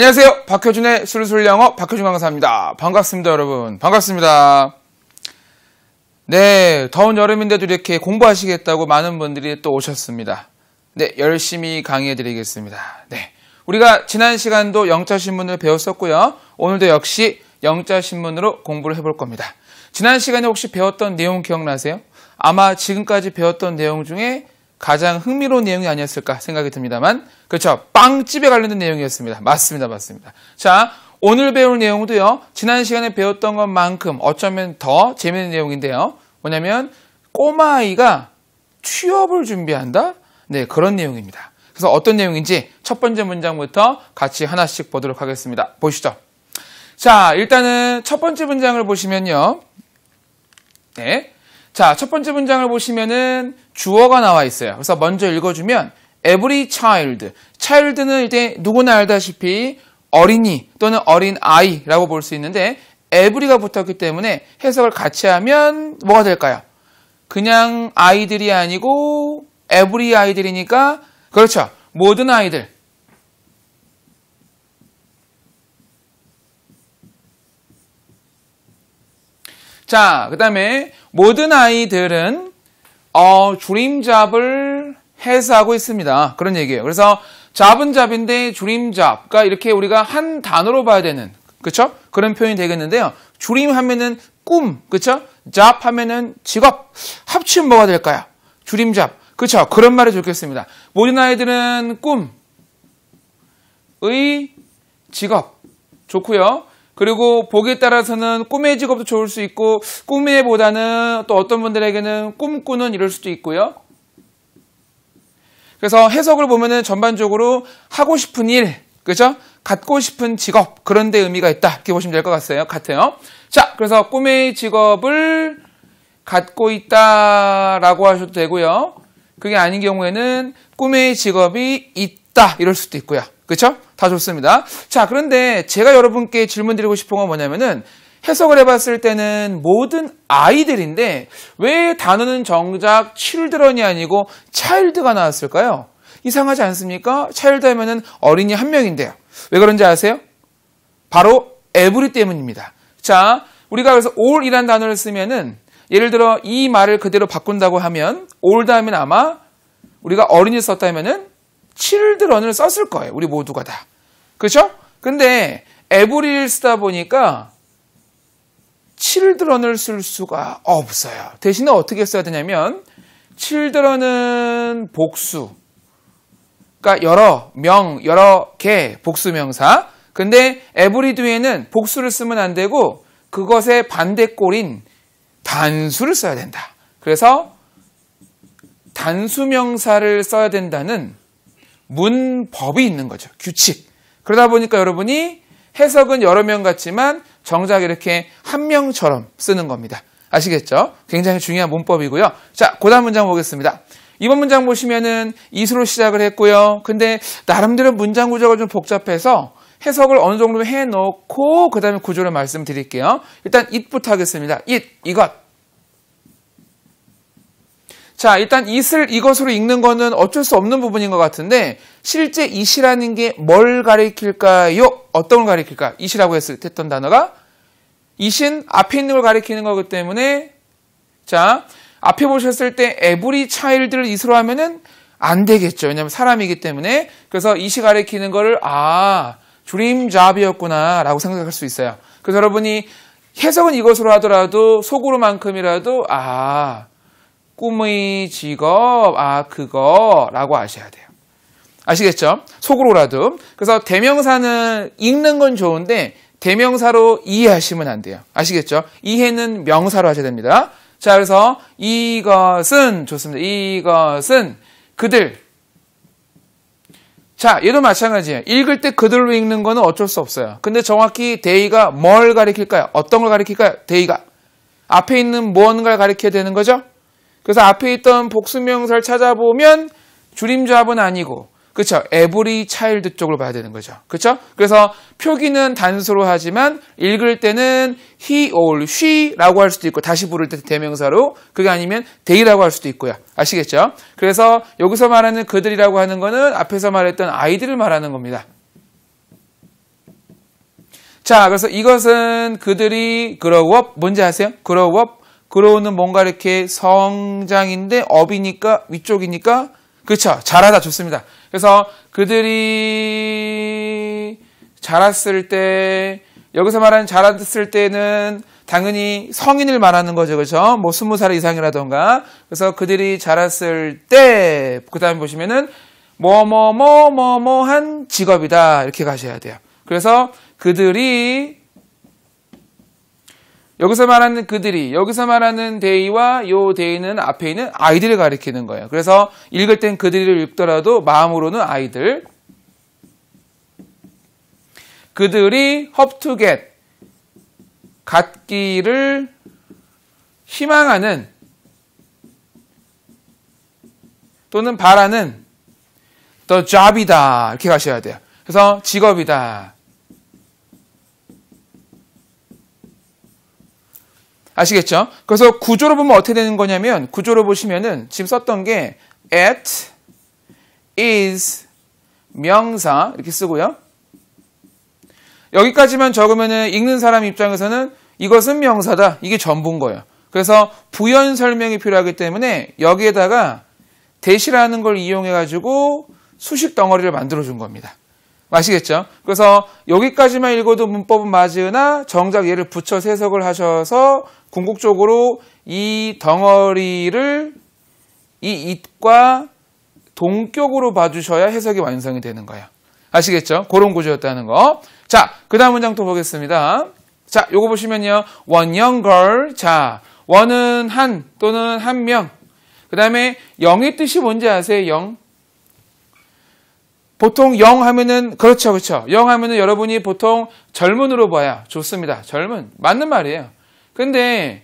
안녕하세요. 박효준의 술술 영어 박효준 강사입니다. 반갑습니다, 여러분. 반갑습니다. 네, 더운 여름인데도 이렇게 공부하시겠다고 많은 분들이 또 오셨습니다. 네, 열심히 강의해 드리겠습니다. 네. 우리가 지난 시간도 영자 신문을 배웠었고요. 오늘도 역시 영자 신문으로 공부를 해 볼 겁니다. 지난 시간에 혹시 배웠던 내용 기억나세요? 아마 지금까지 배웠던 내용 중에 가장 흥미로운 내용이 아니었을까 생각이 듭니다만 그렇죠 빵집에 관련된 내용이었습니다 맞습니다 맞습니다 자 오늘 배울 내용도요 지난 시간에 배웠던 것만큼 어쩌면 더 재미있는 내용인데요 뭐냐면 꼬마아이가 취업을 준비한다 네 그런 내용입니다 그래서 어떤 내용인지 첫 번째 문장부터 같이 하나씩 보도록 하겠습니다 보시죠 자 일단은 첫 번째 문장을 보시면요 네. 자, 첫 번째 문장을 보시면은 주어가 나와 있어요. 그래서 먼저 읽어주면 every child, child는 이제 누구나 알다시피 어린이 또는 어린 아이라고 볼 수 있는데 every가 붙었기 때문에 해석을 같이 하면 뭐가 될까요? 그냥 아이들이 아니고 every 아이들이니까 그렇죠. 모든 아이들. 자, 그 다음에 모든 아이들은 어, 줄임 잡을 해석하고 있습니다. 그런 얘기예요. 그래서 잡은 잡인데 줄임 잡. 그러니까 이렇게 우리가 한 단어로 봐야 되는 그쵸 그런 표현이 되겠는데요. 줄임 하면은 꿈, 그쵸잡 하면은 직업. 합치면 뭐가 될까요? 줄임 잡. 그쵸 그런 말이 좋겠습니다. 모든 아이들은 꿈의 직업 좋고요. 그리고 보기에 따라서는 꿈의 직업도 좋을 수 있고 꿈에보다는 또 어떤 분들에게는 꿈꾸는 이럴 수도 있고요. 그래서 해석을 보면은 전반적으로 하고 싶은 일, 그죠? 갖고 싶은 직업 그런 데 의미가 있다 이렇게 보시면 될 것 같아요. 같아요. 자, 그래서 꿈의 직업을 갖고 있다라고 하셔도 되고요. 그게 아닌 경우에는 꿈의 직업이 있다 이럴 수도 있고요. 그렇죠? 다 좋습니다. 자, 그런데 제가 여러분께 질문 드리고 싶은 건 뭐냐면은 해석을 해봤을 때는 모든 아이들인데 왜 단어는 정작 children이 아니고 child가 나왔을까요? 이상하지 않습니까? child 하면은 어린이 한 명인데요. 왜 그런지 아세요? 바로 every 때문입니다. 자, 우리가 그래서 all이란 단어를 쓰면은 예를 들어 이 말을 그대로 바꾼다고 하면 a l l 하면 아마 우리가 어린이 썼다면은 칠드런을 썼을 거예요. 우리 모두가 다. 그렇죠? 근데 에브리를 쓰다 보니까 칠드런을 쓸 수가 없어요. 대신에 어떻게 써야 되냐면 칠드런은 복수. 그러니까 여러 명, 여러 개 복수 명사. 근데 에브리 뒤에는 복수를 쓰면 안 되고 그것의 반대꼴인 단수를 써야 된다. 그래서 단수 명사를 써야 된다는 문법이 있는 거죠. 규칙. 그러다 보니까 여러분이 해석은 여러 명 같지만 정작 이렇게 한 명처럼 쓰는 겁니다. 아시겠죠? 굉장히 중요한 문법이고요. 자, 고음 문장 보겠습니다. 이번 문장 보시면은 이수로 시작을 했고요. 근데 나름대로 문장 구조가 좀 복잡해서 해석을 어느 정도 해놓고 그 다음에 구조를 말씀드릴게요. 일단 it부터 하겠습니다. it, 이것. 자, 일단 이슬 이것으로 읽는 거는 어쩔 수 없는 부분인 것 같은데 실제 이시라는 게 뭘 가리킬까요? 어떤 걸 가리킬까? 이시라고 했을 때 했던 단어가 이신 앞에 있는 걸 가리키는 거기 때문에 자, 앞에 보셨을 때 에브리 차일드를 이스로 하면은 안 되겠죠. 왜냐면 하 사람이기 때문에. 그래서 이시 가리키는 거를 아, 드림 잡이었구나라고 생각할 수 있어요. 그래서 여러분이 해석은 이것으로 하더라도 속으로만큼이라도 아, 꿈의 직업, 아, 그거 라고 아셔야 돼요. 아시겠죠? 속으로라도. 그래서 대명사는 읽는 건 좋은데 대명사로 이해하시면 안 돼요. 아시겠죠? 이해는 명사로 하셔야 됩니다. 자, 그래서 이것은 좋습니다. 이것은 그들. 자, 얘도 마찬가지예요. 읽을 때 그들로 읽는 거는 어쩔 수 없어요. 근데 정확히 데이가뭘 가리킬까요? 어떤 걸 가리킬까요? 데이가 앞에 있는 무언가를 가리켜야 되는 거죠? 그래서 앞에 있던 복수명사를 찾아보면 줄임조합은 아니고 그렇죠. 에브리 차일드 쪽으로 봐야 되는 거죠. 그렇죠? 그래서 표기는 단수로 하지만 읽을 때는 he or she라고 할 수도 있고 다시 부를 때 대명사로 그게 아니면 they라고 할 수도 있고요. 아시겠죠? 그래서 여기서 말하는 그들이라고 하는 거는 앞에서 말했던 아이들을 말하는 겁니다. 자, 그래서 이것은 그들이 grow up 뭔지 아세요? grow up 그러고는 뭔가 이렇게 성장인데 업이니까 위쪽이니까 그렇죠. 자라다 좋습니다. 그래서 그들이 자랐을 때 여기서 말하는 자랐을 때는 당연히 성인을 말하는 거죠. 그렇죠? 뭐 스무 살 이상이라던가. 그래서 그들이 자랐을 때 그다음에 보시면은 뭐뭐뭐뭐뭐 한 직업이다. 이렇게 가셔야 돼요. 그래서 그들이 여기서 말하는 그들이, 여기서 말하는 데이와 요 데이는 앞에 있는 아이들을 가리키는 거예요. 그래서 읽을 땐 그들을 읽더라도 마음으로는 아이들. 그들이 헙투겟, 갖기를 희망하는 또는 바라는 더 job이다. 이렇게 가셔야 돼요. 그래서 직업이다. 아시겠죠? 그래서 구조로 보면 어떻게 되는 거냐면 구조로 보시면은 지금 썼던 게 at is 명사 이렇게 쓰고요. 여기까지만 적으면은 읽는 사람 입장에서는 이것은 명사다. 이게 전부인 거예요. 그래서 부연 설명이 필요하기 때문에 여기에다가 대시라는 걸 이용해 가지고 수식 덩어리를 만들어 준 겁니다. 아시겠죠? 그래서 여기까지만 읽어도 문법은 맞으나 정작 얘를 붙여서 해석을 하셔서 궁극적으로 이 덩어리를 이잇과 동격으로 봐주셔야 해석이 완성이 되는 거예요. 아시겠죠? 그런 구조였다는 거. 자, 그 다음 문장 또 보겠습니다. 자, 요거 보시면요. one young girl. 자, one은 한 또는 한 명. 그 다음에 영의 뜻이 뭔지 아세요? 영. 보통 영 하면은 그렇죠, 그렇죠. 영 하면은 여러분이 보통 젊은으로 봐야 좋습니다. 젊은 맞는 말이에요. 근데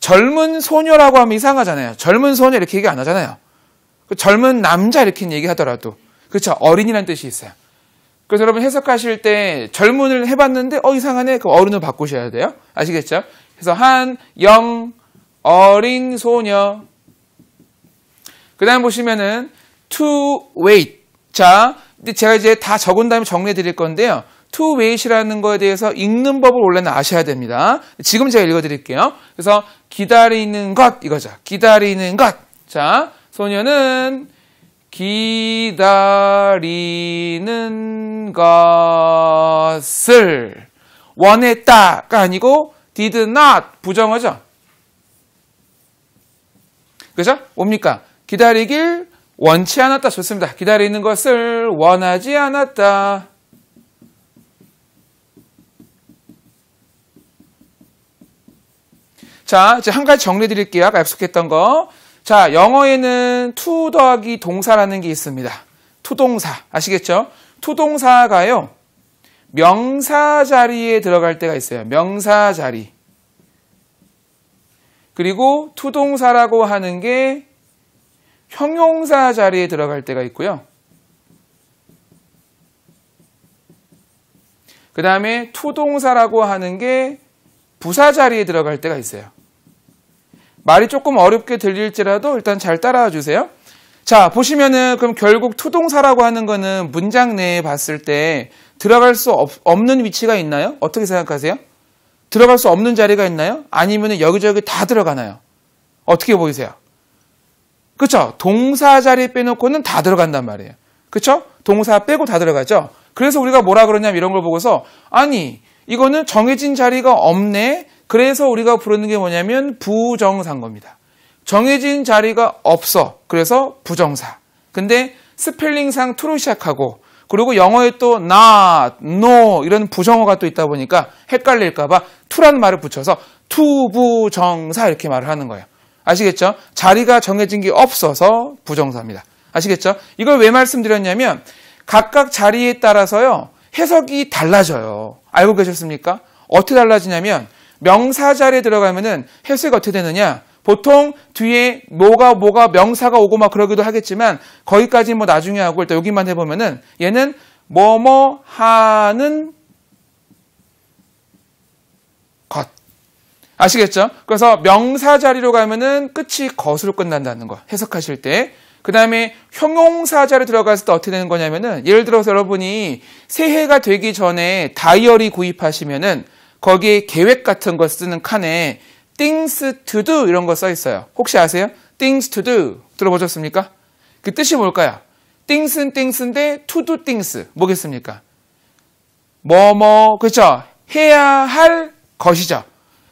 젊은 소녀라고 하면 이상하잖아요. 젊은 소녀 이렇게 얘기 안 하잖아요. 그 젊은 남자 이렇게 얘기하더라도 그렇죠. 어린이란 뜻이 있어요. 그래서 여러분 해석하실 때 젊은을 해봤는데 어 이상하네. 그 어른을 바꾸셔야 돼요. 아시겠죠? 그래서 한, 영, 어린 소녀. 그 다음 보시면은 to wait. 자, 근데 제가 이제 다 적은 다음에 정리해 드릴 건데요. to wait이라는 거에 대해서 읽는 법을 원래는 아셔야 됩니다. 지금 제가 읽어드릴게요. 그래서 기다리는 것 이거죠. 기다리는 것. 자, 소녀는 기다리는 것을 원했다가 아니고 did not 부정하죠 그죠? 뭡니까? 기다리길 원치 않았다. 좋습니다. 기다리는 것을 원하지 않았다. 자, 이제 한 가지 정리해 드릴게요. 아까 약속했던 거. 자, 영어에는 to 더하기 동사라는 게 있습니다. 투동사. 아시겠죠? 투동사가요. 명사 자리에 들어갈 때가 있어요. 명사 자리. 그리고 투동사라고 하는 게 형용사 자리에 들어갈 때가 있고요. 그 다음에 투동사라고 하는 게 부사 자리에 들어갈 때가 있어요. 말이 조금 어렵게 들릴지라도 일단 잘 따라와 주세요. 자, 보시면은 그럼 결국 투동사라고 하는 거는 문장 내에 봤을 때 들어갈 수 없, 는 위치가 있나요? 어떻게 생각하세요? 들어갈 수 없는 자리가 있나요? 아니면 여기저기 다 들어가나요? 어떻게 보이세요? 그쵸? 동사 자리 빼놓고는 다 들어간단 말이에요. 그쵸? 동사 빼고 다 들어가죠? 그래서 우리가 뭐라 그러냐면 이런 걸 보고서 아니 이거는 정해진 자리가 없네. 그래서 우리가 부르는 게 뭐냐면 부정사거입니다 정해진 자리가 없어. 그래서 부정사. 근데 스펠링상 투로 시작하고 그리고 영어에 또 not, no 이런 부정어가 또 있다 보니까 헷갈릴까봐 투라는 말을 붙여서 투부정사 이렇게 말을 하는 거예요. 아시겠죠? 자리가 정해진 게 없어서 부정사입니다. 아시겠죠? 이걸 왜 말씀드렸냐면 각각 자리에 따라서요. 해석이 달라져요. 알고 계셨습니까? 어떻게 달라지냐면 명사자리에 들어가면은 해석이 어떻게 되느냐? 보통 뒤에 뭐가 뭐가 명사가 오고 막 그러기도 하겠지만 거기까지 뭐 나중에 하고 일단 여기만 해보면은 얘는 뭐뭐 하는 것 아시겠죠? 그래서 명사 자리로 가면은 끝이 것으로 끝난다는 거 해석하실 때그 다음에 형용사자로 들어갔을 때 어떻게 되는 거냐면은 예를 들어서 여러분이 새해가 되기 전에 다이어리 구입하시면은 거기에 계획 같은 거 쓰는 칸에 things to do 이런 거 써 있어요. 혹시 아세요? things to do 들어보셨습니까? 그 뜻이 뭘까요? things는 things인데 to do things 뭐겠습니까? 뭐뭐 뭐, 그렇죠? 해야 할 것이죠.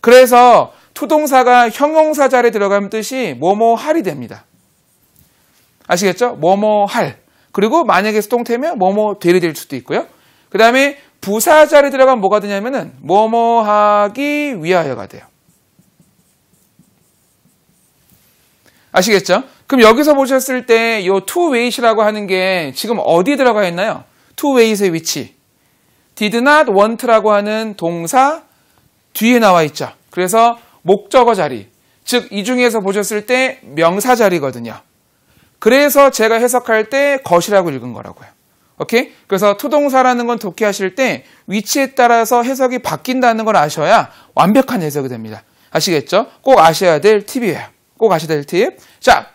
그래서 투동사가 형용사 자리에 들어가면 뜻이 뭐뭐 할이 됩니다. 아시겠죠? 뭐뭐 할. 그리고 만약에 수동태면 뭐뭐 되리 될 수도 있고요. 그 다음에 부사자리 들어가면 뭐가 되냐면은 뭐뭐 하기 위하여가 돼요. 아시겠죠? 그럼 여기서 보셨을 때이 to wait이라고 하는 게 지금 어디 들어가 있나요? to wait의 위치. did not want라고 하는 동사 뒤에 나와 있죠. 그래서 목적어 자리. 즉, 이 중에서 보셨을 때 명사 자리거든요. 그래서 제가 해석할 때 것이라고 읽은 거라고요. 오케이? 그래서 투동사라는 건 독해하실 때 위치에 따라서 해석이 바뀐다는 걸 아셔야 완벽한 해석이 됩니다. 아시겠죠? 꼭 아셔야 될 팁이에요. 꼭 아셔야 될 팁. 자,